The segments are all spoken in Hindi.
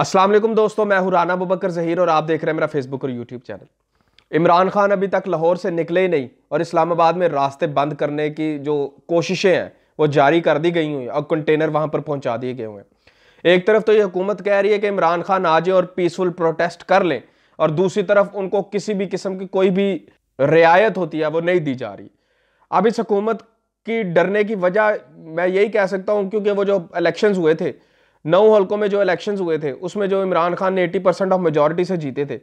असलम दोस्तों मैं हूं राना बकर जहीर और आप देख रहे हैं मेरा फेसबुक और यूट्यूब चैनल इमरान खान अभी तक लाहौर से निकले ही नहीं और इस्लामाबाद में रास्ते बंद करने की जो कोशिशें हैं वो जारी कर दी गई हुई और कंटेनर वहां पर पहुंचा दिए गए हुए हैं एक तरफ तो ये हुकूमत कह रही है कि इमरान खान आ जाए और पीसफुल प्रोटेस्ट कर लें और दूसरी तरफ उनको किसी भी किस्म की कोई भी रियायत होती है वो नहीं दी जा रही अब इस हुकूमत की डरने की वजह मैं यही कह सकता हूँ क्योंकि वो जो इलेक्शन हुए थे नौ हलकों में जो इलेक्शन हुए थे उसमें जो इमरान खान ने एटी परसेंट ऑफ मेजोरिटी से जीते थे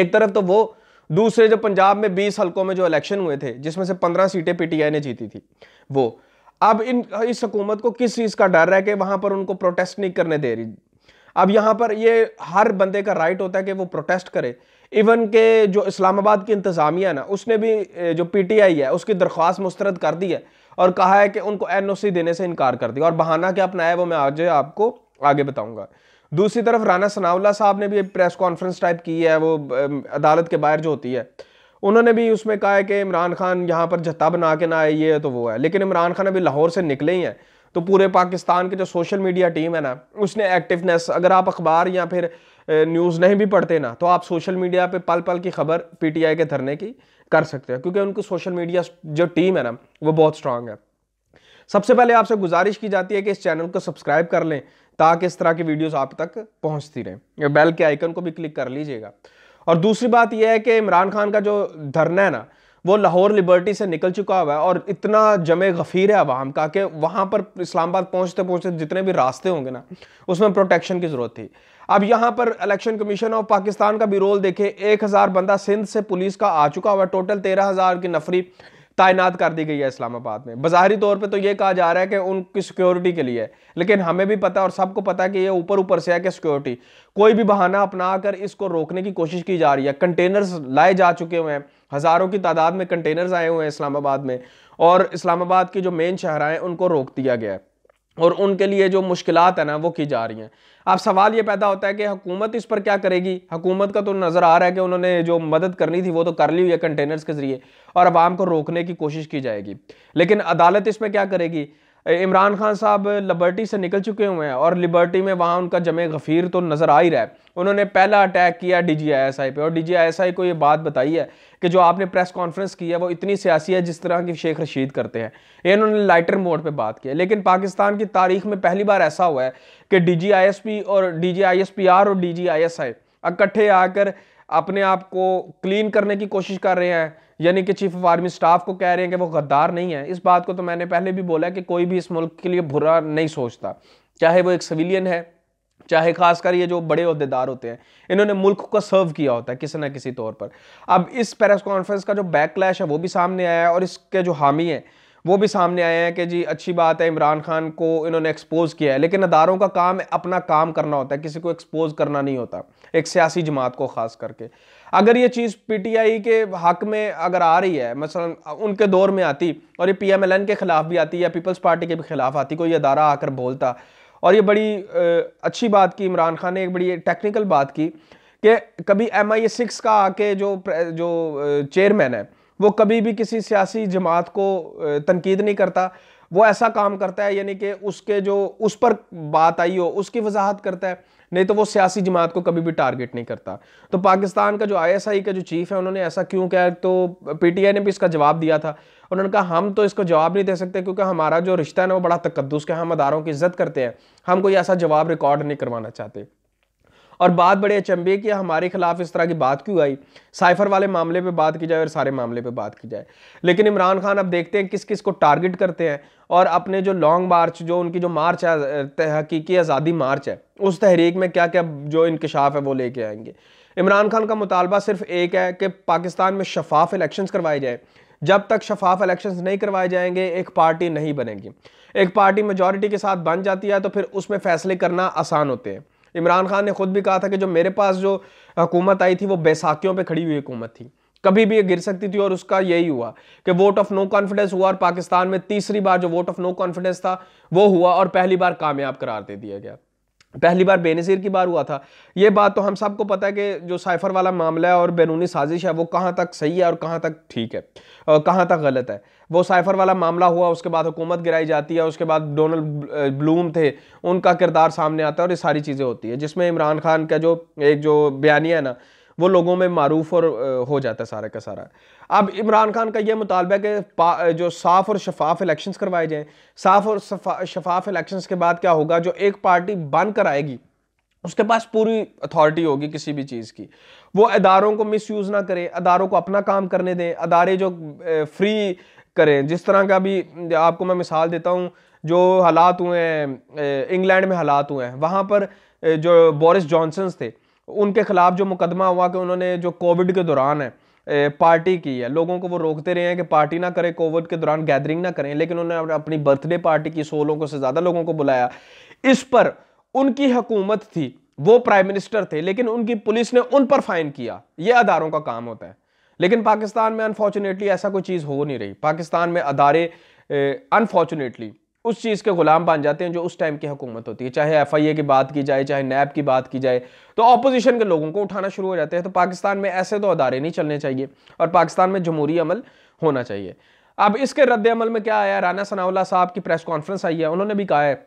एक तरफ तो वो दूसरे जो पंजाब में बीस हलकों में जो इलेक्शन हुए थे जिसमें से पंद्रह सीटें पीटीआई ने जीती थी वो अब इन इस हकूमत को किस चीज़ का डर है कि वहाँ पर उनको प्रोटेस्ट नहीं करने दे रही अब यहाँ पर ये हर बंदे का राइट होता है कि वो प्रोटेस्ट करे इवन के जो इस्लामाबाद की इंतज़ामिया ना उसने भी जो आई है उसकी दरख्वास्त मुस्तरद कर दी है और कहा है कि उनको एन देने से इनकार कर दिया और बहाना क्या अपनाया वो मैं आज आपको आगे बताऊंगा दूसरी तरफ राना सनावला साहब ने भी एक प्रेस कॉन्फ्रेंस टाइप की है वो अदालत के बाहर जो होती है उन्होंने भी उसमें कहा है कि इमरान खान यहाँ पर जत्ता बना के ना आए ये तो वो है लेकिन इमरान खान अभी लाहौर से निकले ही हैं तो पूरे पाकिस्तान के जो सोशल मीडिया टीम है ना उसने एक्टिवनेस अगर आप अखबार या फिर न्यूज़ नहीं भी पढ़ते ना तो आप सोशल मीडिया पर पल पल की खबर पी के धरने की कर सकते हैं क्योंकि उनको सोशल मीडिया जो टीम है ना वो बहुत स्ट्रांग है सबसे पहले आपसे गुजारिश की जाती है कि इस चैनल को सब्सक्राइब कर लें ताकि इस तरह की वीडियोस आप तक पहुंचती रहें बेल के आइकन को भी क्लिक कर लीजिएगा और दूसरी बात यह है कि इमरान खान का जो धरना है ना वो लाहौर लिबर्टी से निकल चुका हुआ है और इतना जमे गफीर है अवाम का कि वहाँ पर इस्लामाबाद पहुँचते पहुँचते जितने भी रास्ते होंगे ना उसमें प्रोटेक्शन की ज़रूरत थी अब यहां पर इलेक्शन कमीशन ऑफ पाकिस्तान का भी रोल देखें एक हजार बंदा सिंध से पुलिस का आ चुका हुआ टोटल तेरह हजार की नफरी तैनात कर दी गई है इस्लामाबाद में बाहरी तौर पे तो ये कहा जा रहा है कि उनकी सिक्योरिटी के लिए लेकिन हमें भी पता और सबको पता है कि ये ऊपर ऊपर से है कि सिक्योरिटी कोई भी बहाना अपना कर इसको रोकने की कोशिश की जा रही है कंटेनर्स लाए जा चुके हुए हैं हज़ारों की तादाद में कंटेनर्स आए हुए हैं इस्लामाबाद में और इस्लामाबाद की जो मेन शहर हैं उनको रोक दिया गया है और उनके लिए जो मुश्किल है ना वो की जा रही हैं अब सवाल ये पैदा होता है कि हुकूमत इस पर क्या करेगी हुकूमत का तो नज़र आ रहा है कि उन्होंने जो मदद करनी थी वो तो कर ली हुई है कंटेनर्स के ज़रिए और आवाम को रोकने की कोशिश की जाएगी लेकिन अदालत इस पर क्या करेगी इमरान खान साहब लिबर्टी से निकल चुके हुए हैं और लिबर्टी में वहाँ उनका जमे गफ़ीर तो नज़र आ ही रहा है उन्होंने पहला अटैक किया डी जी आई एस आई पे और डी जी आई एस आई को ये बात बताई है कि जो आपने प्रेस कॉन्फ्रेंस की है वो इतनी सियासी है जिस तरह की शेख रशीद करते हैं ये इन्होंने लाइटर मोड पे बात की है लेकिन पाकिस्तान की तारीख में पहली बार ऐसा हुआ है कि D G I S P और D G I S P R और D G I S I इकट्ठे आकर अपने आप को क्लीन करने की कोशिश कर रहे हैं यानी कि चीफ ऑफ आर्मी स्टाफ को कह रहे हैं कि वो गद्दार नहीं है इस बात को तो मैंने पहले भी बोला कि कोई भी इस मुल्क के लिए बुरा नहीं सोचता चाहे वो एक सिविलियन है चाहे खासकर ये जो बड़े अहदेदार होते हैं इन्होंने मुल्क को सर्व किया होता है किसी ना किसी तौर पर अब इस प्रेस कॉन्फ्रेंस का जो बैकलैश है वो भी सामने आया है और इसके जो हामी है वो भी सामने आए हैं कि जी अच्छी बात है इमरान खान को इन्होंने एक्सपोज किया है लेकिन अदारों का काम अपना काम करना होता है किसी को एक्सपोज करना नहीं होता एक सियासी जमात को ख़ास करके अगर ये चीज़ पीटीआई के हक में अगर आ रही है मसलन उनके दौर में आती और ये पीएमएलएन के ख़िलाफ़ भी आती या पीपल्स पार्टी के भी ख़िलाफ़ आती कोई अदारा आकर बोलता और ये बड़ी अच्छी बात की इमरान खान ने एक बड़ी टेक्निकल बात की कि कभी एम आई ए सिक्स का आके जो जो चेयरमैन है वो कभी भी किसी सियासी जमात को तनकीद नहीं करता वो ऐसा काम करता है यानी कि उसके जो उस पर बात आई हो उसकी वजाहत करता है नहीं तो वो सियासी जमात को कभी भी टारगेट नहीं करता तो पाकिस्तान का जो आईएसआई का जो चीफ है उन्होंने ऐसा क्यों किया तो पीटीआई ने भी इसका जवाब दिया था उन्होंने कहा हम तो इसको जवाब नहीं दे सकते क्योंकि हमारा जो रिश्ता है ना वो बड़ा तकदस के हम अदारों की इज्जत करते हैं हम कोई ऐसा जवाब रिकॉर्ड नहीं करवाना चाहते और बात बड़े अचंभे कि हमारे खिलाफ इस तरह की बात क्यों आई साइफर वाले मामले पे बात की जाए और सारे मामले पे बात की जाए लेकिन इमरान खान अब देखते हैं किस किस को टारगेट करते हैं और अपने जो लॉन्ग मार्च जो उनकी जो मार्च है हकीकी आज़ादी मार्च है उस तहरीक में क्या क्या जो इंकशाफ है वो लेके आएंगे इमरान खान का मुतालबा सिर्फ एक है कि पाकिस्तान में शफाफ इलेक्शन करवाए जाएँ जब तक शफाफ इलेक्शंस नहीं करवाए जाएंगे एक पार्टी नहीं बनेगी एक पार्टी मेजॉरिटी के साथ बन जाती है तो फिर उसमें फैसले करना आसान होते हैं इमरान खान ने खुद भी कहा था कि जो मेरे पास जो हुकूमत आई थी वो बैसाखियों पर खड़ी हुई हुकूमत थी कभी भी ये गिर सकती थी और उसका यही हुआ कि वोट ऑफ नो कॉन्फिडेंस हुआ और पाकिस्तान में तीसरी बार जो वोट ऑफ नो कॉन्फिडेंस था वो हुआ और पहली बार कामयाब करार दे दिया गया पहली बार बेनज़ीर की बार हुआ था ये बात तो हम सबको पता है कि जो साइफर वाला मामला है और बैरूनी साजिश है वो कहाँ तक सही है और कहाँ तक ठीक है कहाँ तक गलत है वो साइफर वाला मामला हुआ उसके बाद हुकूमत गिराई जाती है उसके बाद डोनल्ड ब्लूम थे उनका किरदार सामने आता है और ये सारी चीज़ें होती है जिसमें इमरान खान का जो एक जो बयानिया है ना वो लोगों में मरूफ और हो जाता है सारे का सारा अब इमरान खान का यह मुतालबा है कि जो साफ़ और शफाफ इलेक्शंस करवाए जाएँ साफ़ और शफाफ इलेक्शंस के बाद क्या होगा जो एक पार्टी बन कर आएगी उसके पास पूरी अथॉरिटी होगी किसी भी चीज़ की वो अदारों को मिस यूज़ ना करें अदारों को अपना काम करने दें अदारे जो फ्री करें जिस तरह का भी आपको मैं मिसाल देता हूँ जो हालात हुए हैं इंग्लैंड में हालात हुए हैं वहाँ पर जो बोरिस जॉनसन्स थे उनके ख़िलाफ़ जो मुकदमा हुआ कि उन्होंने जो कोविड के दौरान है पार्टी की है लोगों को वो रोकते रहे हैं कि पार्टी ना करें कोविड के दौरान गैदरिंग ना करें लेकिन उन्होंने अपनी बर्थडे पार्टी की सौ लोगों से ज़्यादा लोगों को बुलाया इस पर उनकी हुकूमत थी वो प्राइम मिनिस्टर थे लेकिन उनकी पुलिस ने उन पर फाइन किया ये अदारों का काम होता है लेकिन पाकिस्तान में अनफॉर्चुनेटली ऐसा कोई चीज़ हो नहीं रही पाकिस्तान में अदारे अनफॉर्चुनेटली उस चीज़ के ग़ुलाम बन जाते हैं जो उस टाइम की हुकूमत होती है चाहे एफ आई ए की बात की जाए चाहे नैब की बात की जाए तो अपोजिशन के लोगों को उठाना शुरू हो जाते हैं तो पाकिस्तान में ऐसे तो अदारे नहीं चलने चाहिए और पाकिस्तान में जमहूरी अमल होना चाहिए अब इसके रद्द अमल में क्या आया राना सनाउल्ला साहब की प्रेस कॉन्फ्रेंस आई है उन्होंने भी कहा है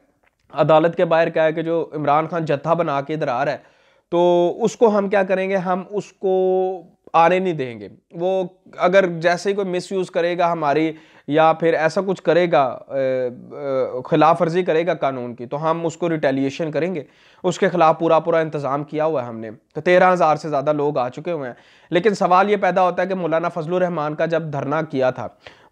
अदालत के बाहर कहा है कि जो इमरान खान जत्था बना के इधर आ रहा है तो उसको हम क्या करेंगे हम उसको आने नहीं देंगे वो अगर जैसे ही कोई मिस करेगा हमारी या फिर ऐसा कुछ करेगा खिलाफ वर्जी करेगा कानून की तो हम उसको रिटेलिएशन करेंगे उसके ख़िलाफ़ पूरा पूरा इंतज़ाम किया हुआ है हमने तो तेरह हज़ार से ज़्यादा लोग आ चुके हुए हैं लेकिन सवाल ये पैदा होता है कि मौलाना फजल रहमान का जब धरना किया था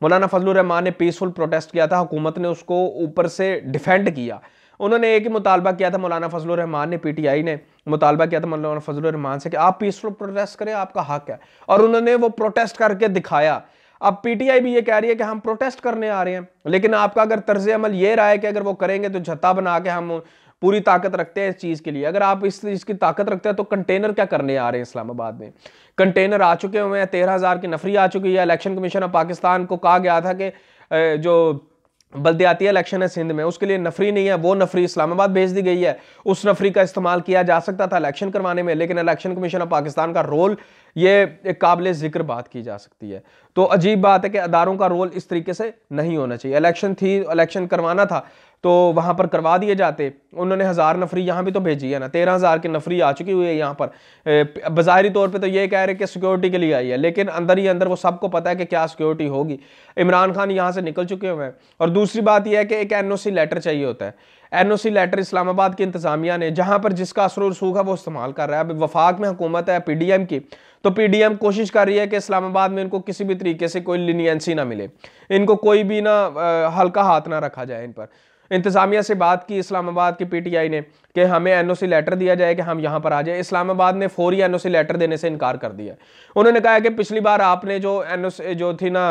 मौलाना फजल रहमान ने पीसफुल प्रोटेस्ट किया था हुकूमत ने उसको ऊपर से डिफेंड किया उन्होंने एक ही मुतालबा किया था मौलाना फजल रहमान ने पी ने मुतालबा किया था मौलाना फजल रहमान से कि आप पीसफुल प्रोटेस्ट करें आपका हक है और उन्होंने वो प्रोटेस्ट करके दिखाया अब पीटीआई भी ये कह रही है कि हम प्रोटेस्ट करने आ रहे हैं लेकिन आपका अगर तर्ज अमल ये रहा है कि अगर वो करेंगे तो झत्ता बना के हम पूरी ताकत रखते हैं इस चीज़ के लिए अगर आप इस चीज़ की ताकत रखते हैं तो कंटेनर क्या करने आ रहे हैं इस्लामाबाद में कंटेनर आ चुके हुए हैं तेरह हज़ार की नफरी आ चुकी है इलेक्शन कमीशन ऑफ पाकिस्तान को कहा गया था कि जो बल्दियाती इलेक्शन है सिंध में उसके लिए नफरी नहीं है वो नफरी इस्लामाबाद भेज दी गई है उस नफरी का इस्तेमाल किया जा सकता था इलेक्शन करवाने में लेकिन इलेक्शन कमीशन ऑफ पाकिस्तान का रोल ये एक काबिल जिक्र बात की जा सकती है तो अजीब बात है कि अदारों का रोल इस तरीके से नहीं होना चाहिए इलेक्शन थी इलेक्शन करवाना था तो वहाँ पर करवा दिए जाते उन्होंने हज़ार नफरी यहाँ भी तो भेजी है ना तेरह हज़ार की नफरी आ चुकी हुई है यहाँ पर बाहरी तौर पे तो ये कह रहे कि सिक्योरिटी के लिए आई है लेकिन अंदर ही अंदर वो सबको पता है कि क्या सिक्योरिटी होगी इमरान खान यहाँ से निकल चुके हुए हैं और दूसरी बात यह है कि एक एन लेटर चाहिए होता है एन लेटर इस्लामाबाद की इंतजामिया ने जहाँ पर जिसका असर रसूख है वो इस्तेमाल कर रहा है अब वफाक में हुकूमत है पी डी एम की तो पी डी एम कोशिश कर रही है कि इस्लामाबाद में इनको किसी भी तरीके से कोई लिनियंसी ना मिले इनको कोई भी ना हल्का हाथ ना रखा जाए इन पर इंतज़ामिया से बात की इस्लामाबाद के पीटीआई ने कि हमें एनओसी लेटर दिया जाए कि हम यहाँ पर आ जाए इस्लामाबाद ने फौरी एनओसी लेटर देने से इनकार कर दिया उन्होंने कहा कि पिछली बार आपने जो एनओसी जो थी ना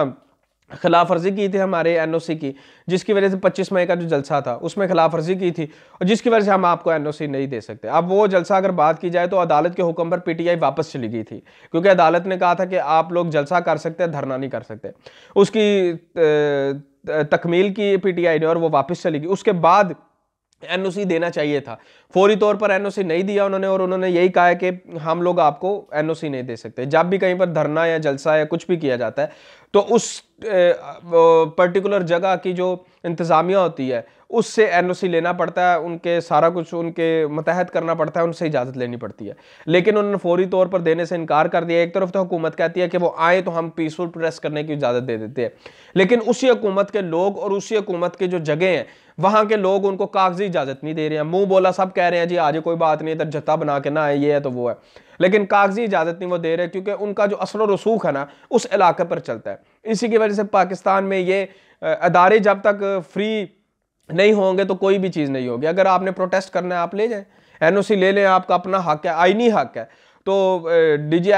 खिलाफ वर्जी की थी हमारे एनओसी की जिसकी वजह से 25 मई का जो जलसा था उसमें खिलाफ वर्जी की थी और जिसकी वजह से हम आपको एनओसी नहीं दे सकते अब वो जलसा अगर बात की जाए तो अदालत के हुक्म पर पीटीआई वापस चली गई थी क्योंकि अदालत ने कहा था कि आप लोग जलसा कर सकते हैं धरना नहीं कर सकते उसकी तकमील की पी ने और वो वापस चली गई उसके बाद एन देना चाहिए था फौरी तौर पर एनओसी नहीं दिया उन्होंने और उन्होंने यही कहा है कि हम लोग आपको एनओसी नहीं दे सकते जब भी कहीं पर धरना या जलसा या कुछ भी किया जाता है तो उस पर्टिकुलर जगह की जो इंतज़ामिया होती है उससे एनओसी लेना पड़ता है उनके सारा कुछ उनके मतहत करना पड़ता है उनसे इजाज़त लेनी पड़ती है लेकिन उन्होंने फौरी तौर पर देने से इनकार कर दिया एक तरफ तो हुकूमत कहती है कि वो आए तो हम पीसफुल प्रेस करने की इजाज़त दे देते हैं लेकिन उसी हुकूमत के लोग और उसी हुकूमत के जो जगह हैं वहाँ के लोग उनको कागजी इजाज़त नहीं दे रहे हैं मुँह बोला सब कह कह रहे हैं जी आज कोई बात नहीं इधर जत्था बना के ना आए ये है तो वो है लेकिन कागजी इजाज़त नहीं वो दे रहे क्योंकि उनका जो असर रसूख है ना उस इलाके पर चलता है इसी की वजह से पाकिस्तान में ये अदारे जब तक फ्री नहीं होंगे तो कोई भी चीज़ नहीं होगी अगर आपने प्रोटेस्ट करना है आप ले जाएँ एन ले लें आपका अपना हक है आईनी हक है तो डी जी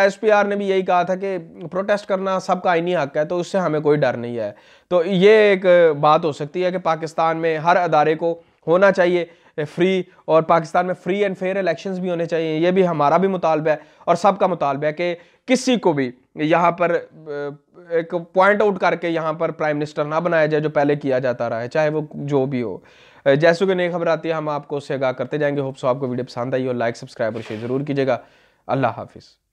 ने भी यही कहा था कि प्रोटेस्ट करना सबका आईनी हक है तो उससे हमें कोई डर नहीं है तो ये एक बात हो सकती है कि पाकिस्तान में हर अदारे को होना चाहिए फ्री और पाकिस्तान में फ्री एंड फेयर इलेक्शंस भी होने चाहिए ये भी हमारा भी मुतालबा है और सबका मुतालबा है कि किसी को भी यहाँ पर एक पॉइंट आउट करके यहाँ पर प्राइम मिनिस्टर ना बनाया जाए जो पहले किया जाता रहा है चाहे वो जो भी हो जैसे कि नई खबर आती है हम आपको उससे आगाह करते जाएंगे होप्स आपको वीडियो पसंद आई हो लाइक सब्सक्राइब और शेयर ज़रूर कीजिएगा अल्लाह हाफिज़